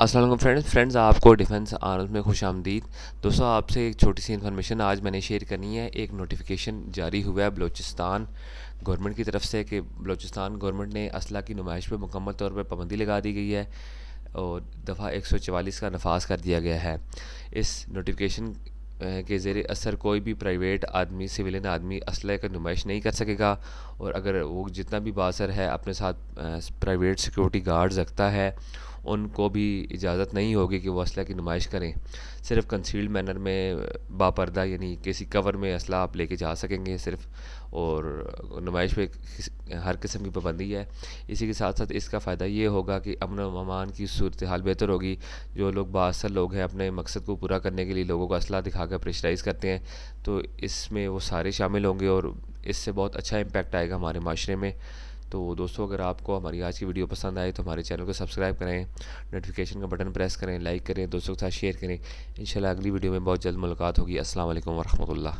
Aslam friends friends आपको defence arms में खुश आमदीद दोस्तों आपसे एक छोटी सी इन्फॉर्मेशन आज मैंने शेयर करनी है एक नोटिफिकेशन जारी हुआ है बलोचिस्तान गवर्नमेंट की तरफ से कि बलोचिस्तान गवर्नमेंट ने असला की नुमाइश पर मुकम्मल तौर पर पाबंदी लगा दी गई है और दफ़ा एक सौ चवालीस का नफाज कर दिया गया है इस नोटिफिकेशन के ज़ेर असर कोई भी प्राइवेट आदमी सिविलियन आदमी असलह का नुमाइश नहीं कर सकेगा और अगर वो जितना भी बासर है अपने साथ प्राइवेट सिक्योरिटी गार्ड रखता है उनको भी इजाज़त नहीं होगी कि वो असला की नुमाइश करें सिर्फ कंसील्ड मैनर में बापर्दा यानी किसी कवर में असला आप लेके जा सकेंगे सिर्फ और नुमाइश पे हर किस्म की पाबंदी है इसी के साथ साथ इसका फ़ायदा ये होगा कि अमन अमान की सूरत हाल बेहतर होगी जो लोग बासर लोग हैं अपने मकसद को पूरा करने के लिए लोगों को असला दिखा कर प्रेशराइज़ करते हैं तो इसमें वो सारे शामिल होंगे और इससे बहुत अच्छा इम्पेक्ट आएगा हमारे माशरे में तो दोस्तों अगर आपको हमारी आज की वीडियो पसंद आए तो हमारे चैनल को सब्सक्राइब करें नोटिफिकेशन का बटन प्रेस करें लाइक करें दोस्तों के साथ शेयर करें इंशाल्लाह अगली वीडियो में बहुत जल्द मुलाकात होगी असल वरहमल